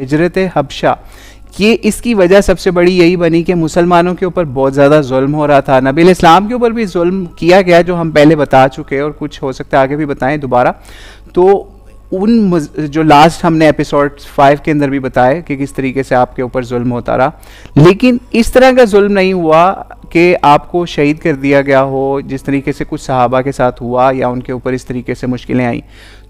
हजरत हबशा ये इसकी वजह सबसे बड़ी यही बनी कि मुसलमानों के ऊपर बहुत ज़्यादा जुल्म हो रहा था नबी इस्लाम के ऊपर भी जुल्म किया गया जो हम पहले बता चुके हैं और कुछ हो सकता है आगे भी बताएं दोबारा तो उन जो लास्ट हमने एपिसोड फाइव के अंदर भी बताया कि किस तरीके से आपके ऊपर जुल्म होता रहा लेकिन इस तरह का जुल्म नहीं हुआ कि आपको शहीद कर दिया गया हो जिस तरीके से कुछ सहाबा के साथ हुआ या उनके ऊपर इस तरीके से मुश्किलें आई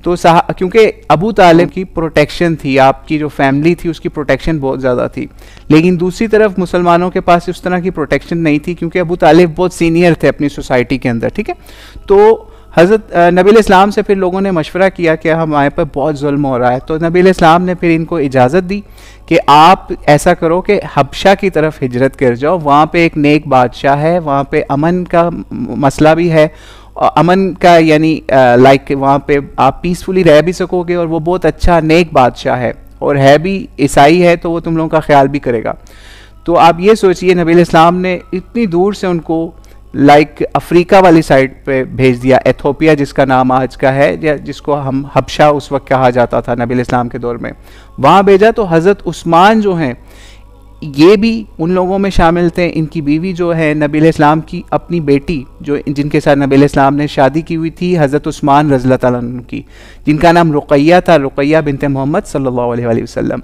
तो क्योंकि अबू तालिब की प्रोटेक्शन थी आपकी जो फैमिली थी उसकी प्रोटेक्शन बहुत ज़्यादा थी लेकिन दूसरी तरफ मुसलमानों के पास उस तरह की प्रोटेक्शन नहीं थी क्योंकि अबू तालिब बहुत सीनियर थे अपनी सोसाइटी के अंदर ठीक है तो हज़रत नबी इस्लाम से फिर लोगों ने मशवरा किया कि हमारे पर बहुत जुल्म हो रहा है तो नबी इस्लाम ने फिर इनको इजाज़त दी कि आप ऐसा करो कि हबशा की तरफ हिजरत कर जाओ वहाँ पे एक नेक बादशाह है वहाँ पे अमन का मसला भी है अमन का यानी लाइक वहाँ पे आप पीसफुली रह भी सकोगे और वो बहुत अच्छा नेक बादशाह है और है भी ईसाई है तो वो तुम लोगों का ख्याल भी करेगा तो आप ये सोचिए नबी इस्लाम ने इतनी दूर से उनको लाइक like, अफ्रीका वाली साइड पे भेज दिया एथोपिया जिसका नाम आज का है या जिसको हम हबशा उस वक्त कहा जाता था नबी इस्लाम के दौर में वहाँ भेजा तो हज़रत उस्मान जो हैं ये भी उन लोगों में शामिल थे इनकी बीवी जो है नबी इस्लाम की अपनी बेटी जो जिनके साथ नबी इस्लाम ने शादी की हुई थी हज़रत उस्मान तुम की जिनका नाम रुकैया था रुकैया थे मोहम्मद सल्ला वसम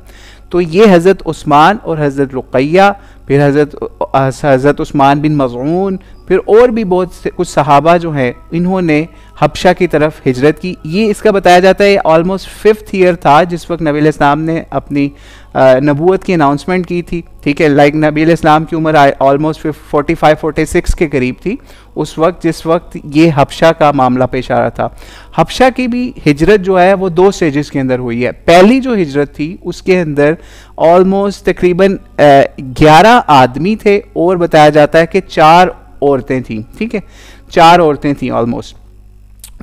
तो ये हज़रत उस्मान और हज़रत रुकैया फिर हज़रत हज़रत उस्मान बिन मज़ून फिर और भी बहुत से कुछ सहाबा जो हैं इन्होंने हबशा की तरफ हिजरत की ये इसका बताया जाता है ऑलमोस्ट फिफ्थ ईयर था जिस वक्त नबी इस्लाम ने अपनी नबूत की अनाउंसमेंट की थी ठीक है लाइक नबी इस्लाम की उम्र almost forty five forty six के करीब थी उस वक्त जिस वक्त ये हबशा का मामला पेश आ रहा था हबशा की भी हिजरत जो है वो दो स्टेजेस के अंदर हुई है पहली जो हिजरत थी उसके अंदर ऑलमोस्ट तकरीबन ग्यारह आदमी थे और बताया जाता है कि चार औरतें थीं ठीक है चार औरतें थीं ऑलमोस्ट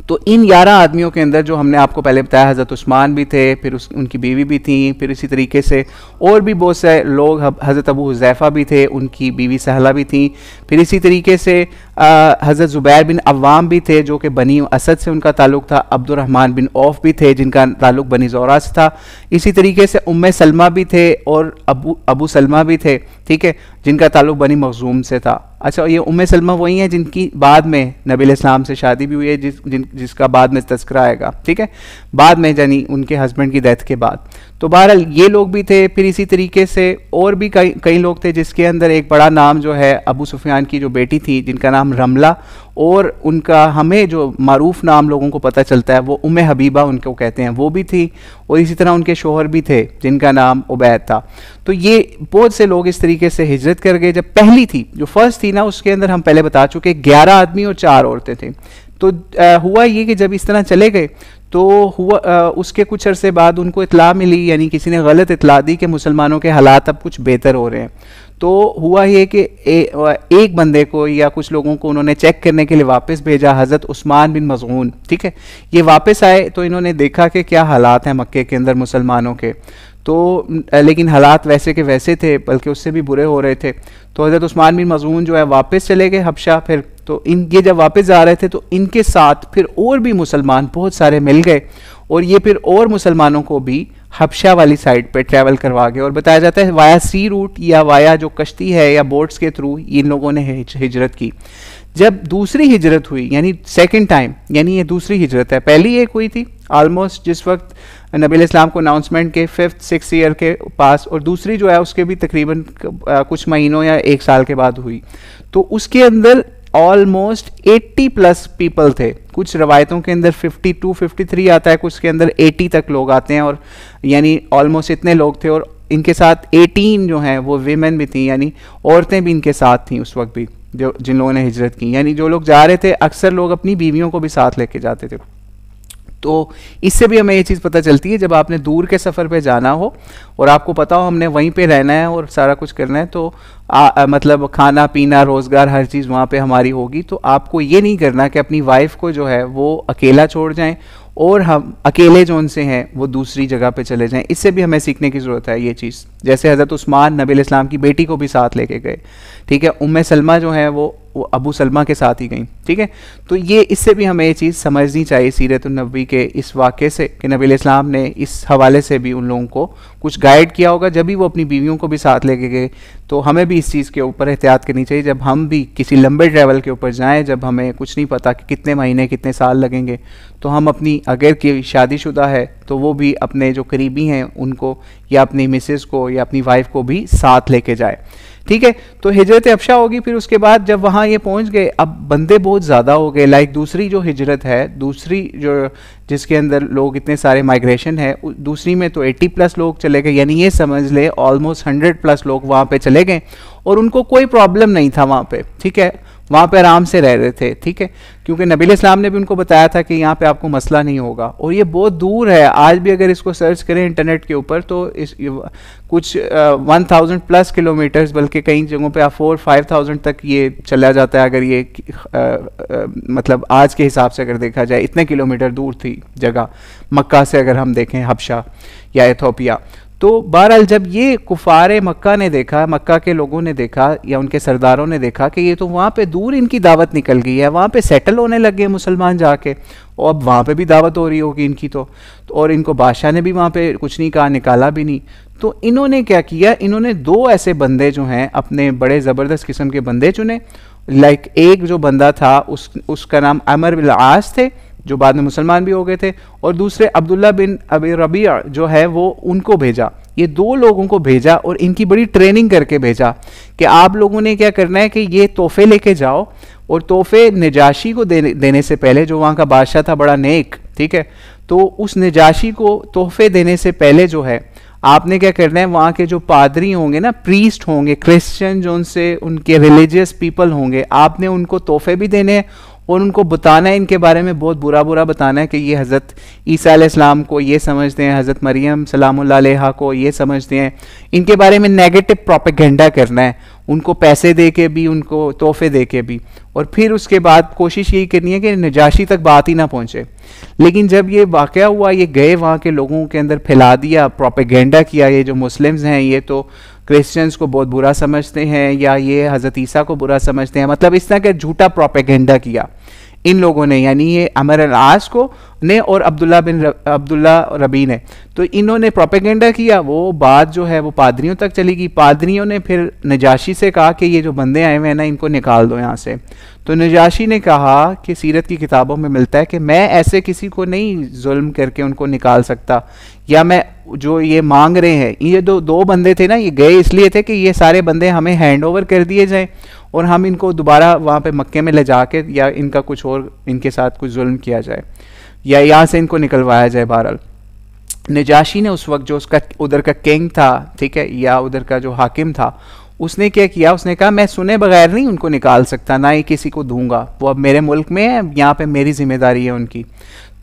तो इन ग्यारह आदमियों के अंदर जो हमने आपको पहले बताया हज़रत उस्मान भी थे फिर उस उनकी बीवी भी थी फिर इसी तरीके से और भी बहुत से लोग हज़रत अबू हुजैफ़ा भी थे उनकी बीवी सहला भी थी फिर इसी तरीके से हज़रत ज़ुबैर बिन अवाम भी थे जो कि बनी असद से उनका ताल्लुक था अब्दुलरहमान बिन औफ भी थे जिनका ताल्लुक बनी जोरा से था इसी तरीके से उम सलमा भी थे और अबू अबू सलमा भी थे ठीक है जिनका ताल्लुक बनी मखजूम से था अच्छा ये उम सलमा वही हैं जिनकी बाद में नबी इस्लाम से शादी भी हुई है जिस जिन जिसका बाद में तस्करा आएगा ठीक है बाद में यानी उनके हस्बैंड की डेथ के बाद तो बहरहाल ये लोग भी थे फिर इसी तरीके से और भी कई कई लोग थे जिसके अंदर एक बड़ा नाम जो है अबू सुफियान की जो बेटी थी जिनका नाम रमला और उनका हमें जो मरूफ नाम लोगों को पता चलता है वो उम हबीबा उनको कहते हैं वो भी थी और इसी तरह उनके शोहर भी थे जिनका नाम उबैद था तो ये बहुत से लोग इस तरीके से हिजरत कर गए जब पहली थी जो फर्स्ट थी ना उसके अंदर हम पहले बता चुके ग्यारह आदमी और चार औरतें थे तो आ, हुआ ये कि जब इस तरह चले गए तो हुआ आ, उसके कुछ अरसे बाद उनको इतला मिली यानी किसी ने गलत इतला दी कि मुसलमानों के हालात अब कुछ बेहतर हो रहे हैं तो हुआ ये कि एक बंदे को या कुछ लोगों को उन्होंने चेक करने के लिए वापस भेजा हज़रत उस्मान बिन मजमून ठीक है ये वापस आए तो इन्होंने देखा कि क्या हालात हैं मक्के के अंदर मुसलमानों के तो लेकिन हालात वैसे के वैसे थे बल्कि उससे भी बुरे हो रहे थे तो हज़रत उस्मान बिन मजमून जो है वापस चले गए हबशा फिर तो इन ये जब वापस जा रहे थे तो इनके साथ फिर और भी मुसलमान बहुत सारे मिल गए और ये फिर और मुसलमानों को भी हबशा वाली साइड पे ट्रैवल करवा के और बताया जाता है वाया सी रूट या वाया जो कश्ती है या बोट्स के थ्रू इन लोगों ने हिजरत की जब दूसरी हिजरत हुई यानी सेकंड टाइम यानी ये दूसरी हिजरत है पहली एक हुई थी ऑलमोस्ट जिस वक्त नबील इस्लाम को अनाउंसमेंट के फिफ्थ सिक्स ईयर के पास और दूसरी जो है उसके भी तकरीबन कुछ महीनों या एक साल के बाद हुई तो उसके अंदर ऑलमोस्ट 80 प्लस पीपल थे कुछ रवायतों के अंदर 52, 53 आता है कुछ के अंदर 80 तक लोग आते हैं और यानी ऑलमोस्ट इतने लोग थे और इनके साथ 18 जो हैं वो वेमेन भी थी यानी औरतें भी इनके साथ थीं उस वक्त भी जो जिन लोगों ने हिजरत की यानी जो लोग जा रहे थे अक्सर लोग अपनी बीवियों को भी साथ लेके जाते थे तो इससे भी हमें ये चीज़ पता चलती है जब आपने दूर के सफ़र पे जाना हो और आपको पता हो हमने वहीं पे रहना है और सारा कुछ करना है तो आ, आ, मतलब खाना पीना रोज़गार हर चीज़ वहाँ पे हमारी होगी तो आपको ये नहीं करना कि अपनी वाइफ को जो है वो अकेला छोड़ जाएं और हम अकेले जो उनसे हैं वो दूसरी जगह पे चले जाएं इससे भी हमें सीखने की ज़रूरत है ये चीज़ जैसे हज़रत उस्मान नबी इस्लाम की बेटी को भी साथ लेके गए ठीक है उम सलमा जो है वो वो अबू सलमा के साथ ही गई ठीक है तो ये इससे भी हमें ये चीज़ समझनी चाहिए सीरत नबी के इस वाक़े से कि नबी इस्लाम ने इस हवाले से भी उन लोगों को कुछ गाइड किया होगा जब भी वो अपनी बीवियों को भी साथ लेके गए तो हमें भी इस चीज़ के ऊपर एहतियात करनी चाहिए जब हम भी किसी लंबे ट्रैवल के ऊपर जाएँ जब हमें कुछ नहीं पता कि कितने महीने कितने साल लगेंगे तो हम अपनी अगर की शादीशुदा है तो वो भी अपने जो करीबी हैं उनको या अपनी मिसेज़ को या अपनी वाइफ को भी साथ लेके जाए ठीक है तो हिजरत अफशा होगी फिर उसके बाद जब वहाँ ये पहुँच गए अब बंदे बहुत ज़्यादा हो गए लाइक दूसरी जो हिजरत है दूसरी जो जिसके अंदर लोग इतने सारे माइग्रेशन है दूसरी में तो 80 प्लस लोग चले गए यानी ये समझ ले ऑलमोस्ट 100 प्लस लोग वहाँ पे चले गए और उनको कोई प्रॉब्लम नहीं था वहाँ पे ठीक है वहाँ पे आराम से रह रहे थे ठीक है क्योंकि नबील इस्लाम ने भी उनको बताया था कि यहाँ पे आपको मसला नहीं होगा और ये बहुत दूर है आज भी अगर इसको सर्च करें इंटरनेट के ऊपर तो इस कुछ वन थाउजेंड प्लस किलोमीटर्स बल्कि कई जगहों पे आप फोर फाइव थाउजेंड तक ये चला जाता है अगर ये आ, आ, मतलब आज के हिसाब से अगर देखा जाए इतने किलोमीटर दूर थी जगह मक्का से अगर हम देखें हबशा या एथोपिया तो बहरहाल जब ये कुफार मक्का ने देखा मक्का के लोगों ने देखा या उनके सरदारों ने देखा कि ये तो वहाँ पे दूर इनकी दावत निकल गई है वहाँ पे सेटल होने लगे मुसलमान जाके और अब वहाँ पे भी दावत हो रही होगी इनकी तो।, तो, और इनको बादशाह ने भी वहाँ पे कुछ नहीं कहा निकाला भी नहीं तो इन्होंने क्या किया इन्होंने दो ऐसे बंदे जो हैं अपने बड़े ज़बरदस्त किस्म के बंदे चुने लाइक एक जो बंदा था उस उसका नाम अमर बिलास थे जो बाद में मुसलमान भी हो गए थे और दूसरे अब्दुल्ला बिन अब रबिया जो है वो उनको भेजा ये दो लोगों को भेजा और इनकी बड़ी ट्रेनिंग करके भेजा कि आप लोगों ने क्या करना है कि ये तोहफे लेके जाओ और तोहफे नजाशी को देने देने से पहले जो वहाँ का बादशाह था बड़ा नेक ठीक है तो उस नजाशी को तोहफे देने से पहले जो है आपने क्या करना है वहाँ के जो पादरी होंगे ना प्रीस्ट होंगे क्रिश्चियन जो उनसे उनके रिलीजियस पीपल होंगे आपने उनको तोहफे भी देने हैं और उनको बताना है इनके बारे में बहुत बुरा बुरा बताना है कि ये हज़रत ईसा इस्लाम को ये समझते हैं हज़रत मरीम सलाम को ये समझते हैं इनके बारे में नेगेटिव प्रोपेगेंडा करना है उनको पैसे दे के भी उनको तोहफे दे के भी और फिर उसके बाद कोशिश यही करनी है कि नजाशी तक बात ही ना पहुँचे लेकिन जब ये वाक़ हुआ ये गए वहाँ के लोगों के अंदर फैला दिया प्रोपेगेंडा किया ये जो मुस्लिम्स हैं ये तो क्रिश्चियंस को बहुत बुरा समझते हैं या ये हज़रत ईसा को बुरा समझते हैं मतलब इस तरह का झूठा प्रोपेगेंडा किया इन लोगों ने यानी ये अमर अल आस को ने और अब्दुल्ला बिन अब्दुल्ला रबी ने तो इन्होंने प्रोपेगेंडा किया वो बात जो है वो पादरियों तक चली गई पादरियों ने फिर नजाशी से कहा कि ये जो बंदे आए हुए हैं ना इनको निकाल दो यहाँ से तो नजाशी ने कहा कि सीरत की किताबों में मिलता है कि मैं ऐसे किसी को नहीं जुल्म करके उनको निकाल सकता या मैं जो ये मांग रहे हैं ये दो दो बंदे थे ना ये गए इसलिए थे कि ये सारे बंदे हमें हैंड ओवर कर दिए जाएं और हम इनको दोबारा वहाँ पे मक्के में ले जा कर या इनका कुछ और इनके साथ कुछ जुल्म किया जाए या यहाँ से इनको निकलवाया जाए बहरहाल नजाशी ने उस वक्त जो उसका उधर का किंग था ठीक है या उधर का जो हाकिम था उसने क्या किया उसने कहा मैं सुने बगैर नहीं उनको निकाल सकता ना ही किसी को दूंगा वो अब मेरे मुल्क में है यहाँ पे मेरी जिम्मेदारी है उनकी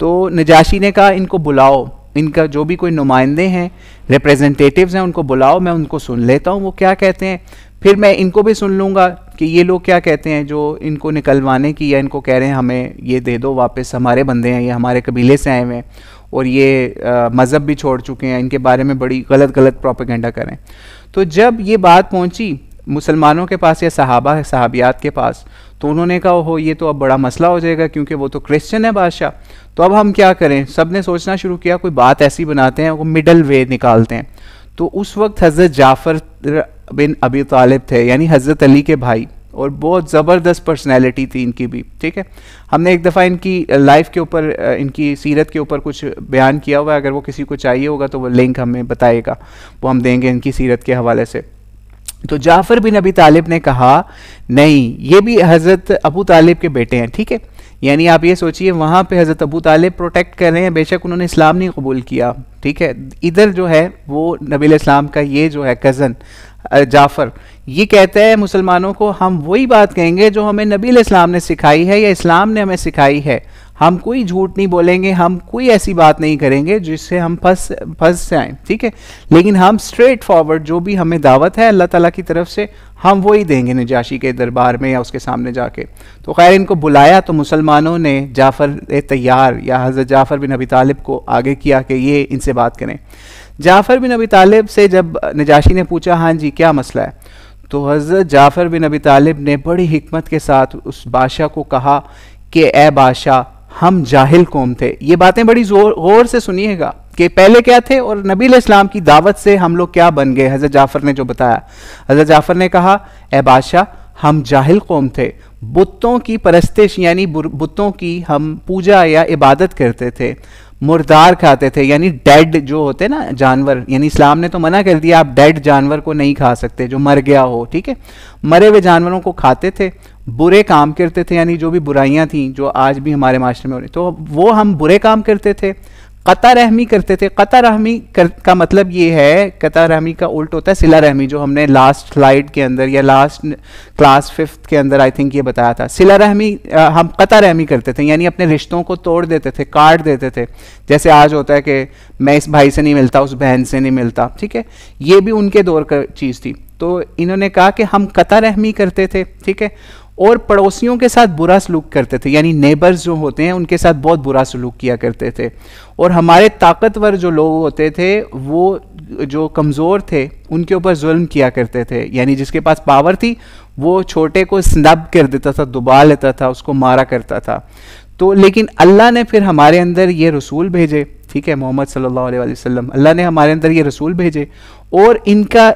तो नजाशी ने कहा इनको बुलाओ इनका जो भी कोई नुमाइंदे हैं रिप्रेजेंटेटिव्स हैं उनको बुलाओ मैं उनको सुन लेता हूँ वो क्या कहते हैं फिर मैं इनको भी सुन लूँगा कि ये लोग क्या कहते हैं जो इनको निकलवाने की या इनको कह रहे हैं हमें ये दे दो वापस हमारे बंदे हैं ये हमारे कबीले से आए हुए हैं और ये मज़हब भी छोड़ चुके हैं इनके बारे में बड़ी गलत गलत प्रोपेगेंडा करें तो जब ये बात पहुंची मुसलमानों के पास या सहाबा सहाबियात के पास तो उन्होंने कहा हो ये तो अब बड़ा मसला हो जाएगा क्योंकि वो तो क्रिश्चियन है बादशाह तो अब हम क्या करें सब ने सोचना शुरू किया कोई बात ऐसी बनाते हैं वो मिडल वे निकालते हैं तो उस वक्त हज़रत जाफ़र बिन अबी तालिब थे यानी हज़रत अली के भाई और बहुत ज़बरदस्त पर्सनैलिटी थी इनकी भी ठीक है हमने एक दफ़ा इनकी लाइफ के ऊपर इनकी सीरत के ऊपर कुछ बयान किया हुआ है अगर वो किसी को चाहिए होगा तो वो लिंक हमें बताएगा वो हम देंगे इनकी सीरत के हवाले से तो जाफ़र बिन अबी तालिब ने कहा नहीं ये भी हज़रत अबू तालिब के बेटे हैं ठीक है यानी आप ये सोचिए वहाँ पे हज़रत अबू तालिब प्रोटेक्ट कर रहे हैं बेशक उन्होंने इस्लाम नहीं कबूल किया ठीक है इधर जो है वो नबी इस्लाम का ये जो है कज़न जाफ़र ये कहते हैं मुसलमानों को हम वही बात कहेंगे जो हमें नबी इस्लाम ने सिखाई है या इस्लाम ने हमें सिखाई है हम कोई झूठ नहीं बोलेंगे हम कोई ऐसी बात नहीं करेंगे जिससे हम फंस फंस आए ठीक है लेकिन हम स्ट्रेट फॉरवर्ड जो भी हमें दावत है अल्लाह ताला की तरफ से हम वही देंगे नजाशी के दरबार में या उसके सामने जाके तो खैर इनको बुलाया तो मुसलमानों ने जाफ़र तैयार या हज़रत जाफ़र बिन अबी तालिब को आगे किया कि ये इनसे बात करें जाफ़र बिन अबी तालिब से जब नजाशी ने पूछा हाँ जी क्या मसला है तो हज़रत जाफ़र बिन अबी तालिब ने बड़ी हमत के साथ उस बादशाह को कहा कि ए बादशाह हम जाहिल कौम थे ये बातें बड़ी जोर गौर से सुनिएगा कि पहले क्या थे और नबी इस्लाम की दावत से हम लोग क्या बन गए हज़रत जाफ़र ने जो बताया हज़रत जाफ़र ने कहा ए बादशाह हम जाहिल कौम थे बुतों की परस्तिश यानी बुतों की हम पूजा या इबादत करते थे मुर्दार खाते थे यानी डेड जो होते ना जानवर यानी इस्लाम ने तो मना कर दिया आप डेड जानवर को नहीं खा सकते जो मर गया हो ठीक है मरे हुए जानवरों को खाते थे बुरे काम करते थे यानी जो भी बुराइयां थी जो आज भी हमारे माशरे में हो रही तो वो हम बुरे काम करते थे कता रहमी करते थे कता रहमी कर, का मतलब ये है कता रहमी का उल्ट होता है सिला रहमी जो हमने लास्ट स्लाइड के अंदर या लास्ट क्लास फिफ्थ के अंदर आई थिंक ये बताया था सिला रहमी आ, हम कता रहमी करते थे यानी अपने रिश्तों को तोड़ देते थे काट देते थे जैसे आज होता है कि मैं इस भाई से नहीं मिलता उस बहन से नहीं मिलता ठीक है ये भी उनके दौर का चीज़ थी तो इन्होंने कहा कि हम कता रहमी करते थे ठीक है और पड़ोसियों के साथ बुरा सलूक करते थे यानी नेबर्स जो होते हैं उनके साथ बहुत बुरा सलूक किया करते थे और हमारे ताकतवर जो लोग होते थे वो जो कमज़ोर थे उनके ऊपर जुल्म किया करते थे यानी जिसके पास पावर थी वो छोटे को स्नब कर देता था दुबा लेता था उसको मारा करता था तो लेकिन अल्लाह ने फिर हमारे अंदर ये रसूल भेजे ठीक है मोहम्मद सल्लल्लाहु अलैहि वसल्लम अल्लाह ने हमारे अंदर ये रसूल भेजे और इनका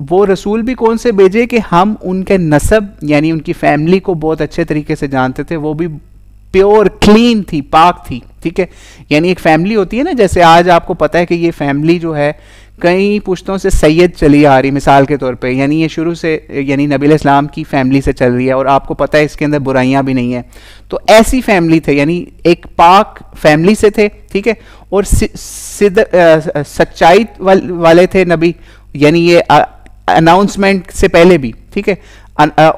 वो रसूल भी कौन से भेजे कि हम उनके नसब यानी उनकी फैमिली को बहुत अच्छे तरीके से जानते थे वो भी प्योर क्लीन थी पाक थी ठीक है यानी एक फैमिली होती है ना जैसे आज आपको पता है कि ये फैमिली जो है कई पुश्तों से सैयद चली आ रही मिसाल के तौर पे यानी ये शुरू से यानी नबी इस्लाम की फैमिली से चल रही है और आपको पता है इसके अंदर बुराइयां भी नहीं है तो ऐसी फैमिली थे यानी एक पाक फैमिली से थे ठीक है और सिद्ध सच्चाई वाले थे नबी यानी ये अनाउंसमेंट से पहले भी ठीक है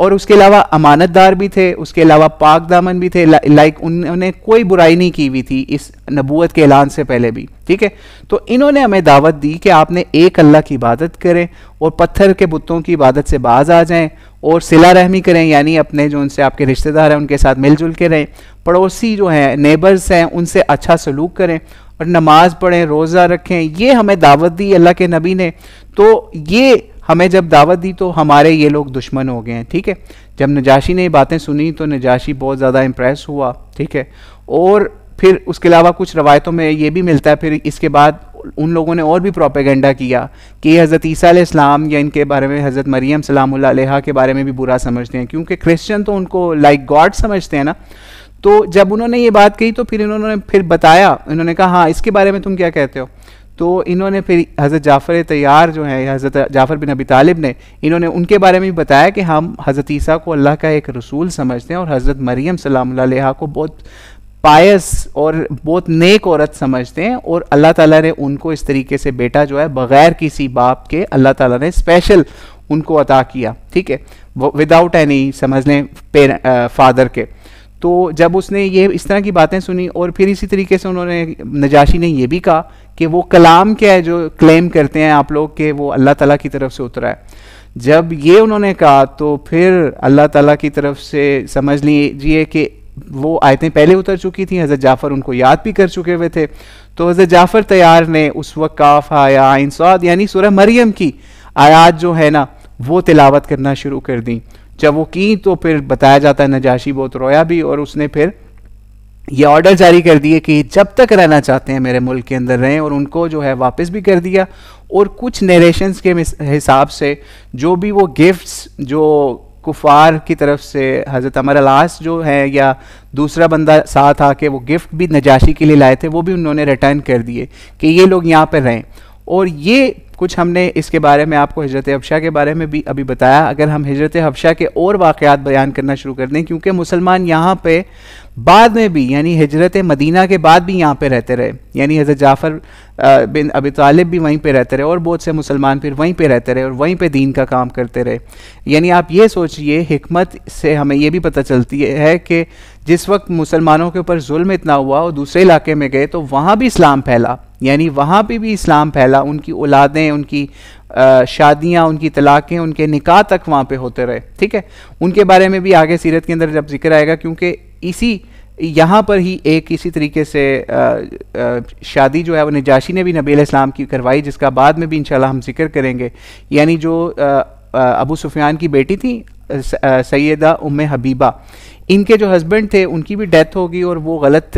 और उसके अलावा अमानतदार भी थे उसके अलावा पाक दामन भी थे ला, लाइक उन्होंने कोई बुराई नहीं की हुई थी इस नबूत के ऐलान से पहले भी ठीक है तो इन्होंने हमें दावत दी कि आपने एक अल्लाह की इबादत करें और पत्थर के बुतों की इबादत से बाज आ जाएं और सिला रहमी करें यानी अपने जो उनसे आपके रिश्तेदार हैं उनके साथ मिलजुल के रहें पड़ोसी जो हैं नेबर्स हैं उनसे अच्छा सलूक करें और नमाज पढ़ें रोज़ा रखें ये हमें दावत दी अल्लाह के नबी ने तो ये हमें जब दावत दी तो हमारे ये लोग दुश्मन हो गए हैं ठीक है जब नजाशी ने ये बातें सुनी तो नजाशी बहुत ज़्यादा इम्प्रेस हुआ ठीक है और फिर उसके अलावा कुछ रवायतों में ये भी मिलता है फिर इसके बाद उन लोगों ने और भी प्रोपेगेंडा किया कि हज़रत ईसा इस्लाम या इनके बारे में हज़रत मरियम सलाम के बारे में भी बुरा समझते हैं क्योंकि क्रिश्चियन तो उनको लाइक गॉड समझते हैं ना तो जब उन्होंने ये बात कही तो फिर इन्होंने फिर बताया इन्होंने कहा हाँ इसके बारे में तुम क्या कहते हो तो इन्होंने फिर हज़रत जाफ़र तैयार जो हैं हज़रत जाफ़र बिन अबी तालिब ने इन्होंने उनके बारे में भी बताया कि हम हज़रत ईसा को अल्लाह का एक रसूल समझते हैं और हज़रत मरीम सलाम को बहुत पायस और बहुत नेक औरत समझते हैं और अल्लाह ताला ने उनको इस तरीके से बेटा जो है बग़ैर किसी बाप के अल्लाह ताला ने स्पेशल उनको अता किया ठीक है विदाउट एनी समझ लें फादर के तो जब उसने ये इस तरह की बातें सुनी और फिर इसी तरीके से उन्होंने नजाशी ने ये भी कहा कि वो कलाम क्या है जो क्लेम करते हैं आप लोग कि वो अल्लाह ताला की तरफ से उतरा है जब ये उन्होंने कहा तो फिर अल्लाह ताला की तरफ से समझ लीजिए कि वो आयतें पहले उतर चुकी थी हज़रत जाफ़र उनको याद भी कर चुके हुए थे तो हज़रत जाफ़र तैयार ने उस वक्त काफ आया आइन यानी सूरह मरियम की आयात जो है ना वो तिलावत करना शुरू कर दी जब वो की तो फिर बताया जाता है नजाशी बहुत रोया भी और उसने फिर ये ऑर्डर जारी कर दिए कि जब तक रहना चाहते हैं मेरे मुल्क के अंदर रहें और उनको जो है वापस भी कर दिया और कुछ नरेशंस के हिसाब से जो भी वो गिफ्ट्स जो कुफार की तरफ से हज़रत अमर अलास जो है या दूसरा बंदा साथ आके वो गिफ्ट भी नजाशी के लिए लाए थे वो भी उन्होंने रिटर्न कर दिए कि ये लोग यहाँ पर रहें और ये कुछ हमने इसके बारे में आपको हजरत हफ्शा के बारे में भी अभी बताया अगर हम हजरत हफ्शा के और वाक़ात बयान करना शुरू कर दें क्योंकि मुसलमान यहाँ पे बाद में भी यानी हजरत मदीना के बाद भी यहाँ पे रहते रहे यानी हज़रत जाफ़र बिन अबी तालिब भी वहीं पे रहते रहे और बहुत से मुसलमान फिर वहीं पे रहते रहे और वहीं पे दीन का काम करते रहे यानी आप ये सोचिए हमत से हमें ये भी पता चलती है कि जिस वक्त मुसलमानों के ऊपर जुल्म इतना हुआ और दूसरे इलाके में गए तो वहाँ भी इस्लाम फैला यानी वहाँ पर भी इस्लाम फैला उनकी औलादें उनकी शादियाँ उनकी तलाक़ें उनके निकाह तक वहाँ पर होते रहे ठीक है उनके बारे में भी आगे सीरत के अंदर जब जिक्र आएगा क्योंकि इसी यहाँ पर ही एक इसी तरीके से शादी जो है वो निजाशी ने भी नबी इस्लाम की करवाई जिसका बाद में भी इंशाल्लाह हम जिक्र करेंगे यानी जो अबू सुफियान की बेटी थी सैदा उम हबीबा इनके जो हस्बैंड थे उनकी भी डेथ होगी और वो गलत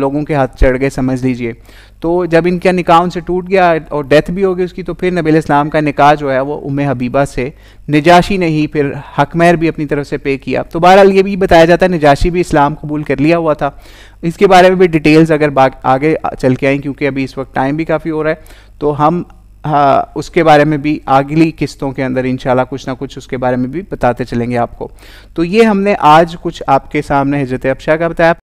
लोगों के हाथ चढ़ गए समझ लीजिए तो जब इनका निकाह उनसे टूट गया और डेथ भी होगी उसकी तो फिर नबी इस्लाम का निकाह जो है वो उम हबीबा से निजाशी ने ही फिर हकमैर भी अपनी तरफ से पे किया तो बहरहाल ये भी बताया जाता है नजाशी भी इस्लाम कबूल कर लिया हुआ था इसके बारे में भी डिटेल्स अगर आगे चल के आएँ क्योंकि अभी इस वक्त टाइम भी काफ़ी हो रहा है तो हम हाँ, उसके बारे में भी अगली किस्तों के अंदर इंशाल्लाह कुछ ना कुछ उसके बारे में भी बताते चलेंगे आपको तो ये हमने आज कुछ आपके सामने हजरत अफशा का बताया